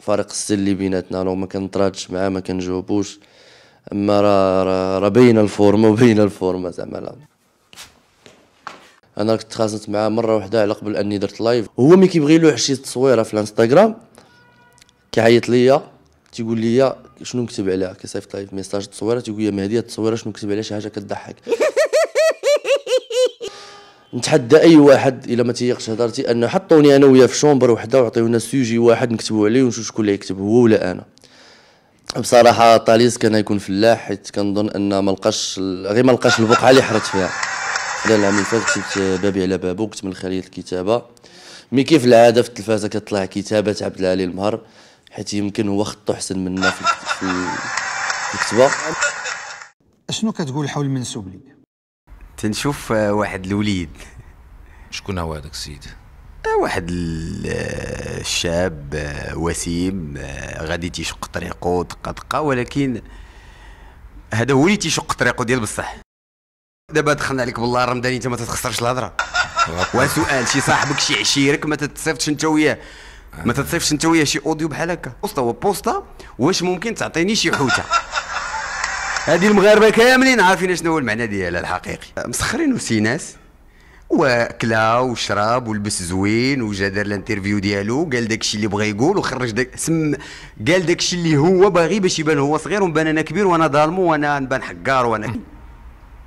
فارق السن اللي بيناتنا لو ما كنطراتش معاه ما كنجاوبوش اما راه راه باينه الفورما وبين الفورما زعما لا انا كنت تخاصمت معاه مره واحده على قبل اني درت لايف هو ملي كيبغي شي تصويره في الانستغرام كيعيط ليا تيقول ليا شنو نكتب عليها كيصيفط لايف ميساج التصويره تيقول لي مهدي التصويره شنو نكتب عليها شي حاجه كتضحك نتحدى اي واحد الا ما تيقش هضرتي انه حطوني انا وياه في شومبر وحده وعطيونا سوجي واحد نكتبوا عليه ونشوف شكون اللي يكتب هو ولا انا بصراحه طاليس كان يكون فلاح حيت كنظن ان ما لقاش غير ما لقاش البقعه اللي حرت فيها خلال العام اللي فات كتبت بابي على بابو كنت من خليه الكتابه مي كيف العاده في التلفازه كتطلع كتابه عبد العالي المهر حيت يمكن هو خطو احسن منا في الكتابه اشنو كتقول حول منسوب ليك تنشوف آه، واحد الوليد شكون هو هذاك السيد آه، واحد آه، الشاب وسيم غادي تيشق طريقه دقه دقه ولكن هذا هو اللي تيشق طريقه ديال بصح دابا دخلنا عليك بالله رمضان انت ما تتخسرش الهضره وسؤال شي صاحبك شي عشيرك ما تتصيفطش انت وياه ما تتصيفش انت وياه شي اوديو بحال هكا بوسطه بوسطه واش ممكن تعطيني شي حوته هذه المغاربه كاملين عارفين شنو هو المعنى ديالها الحقيقي مسخرين ناس وكلا وشرب ولبس زوين وجا دار الانترفيو ديالو قال داكشي اللي بغى يقول وخرج داك سم قال داكشي اللي هو باغي باش يبان هو صغير ونبان انا كبير وانا ظالمو وانا نبان حقار وانا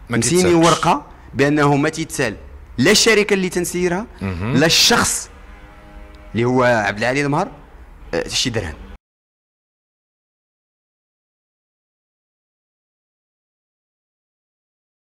مسيني ورقه بانه ما تيتسال لا الشركه اللي تنسيرها لا الشخص اللي هو عبد العالي المهر آه، شي درهم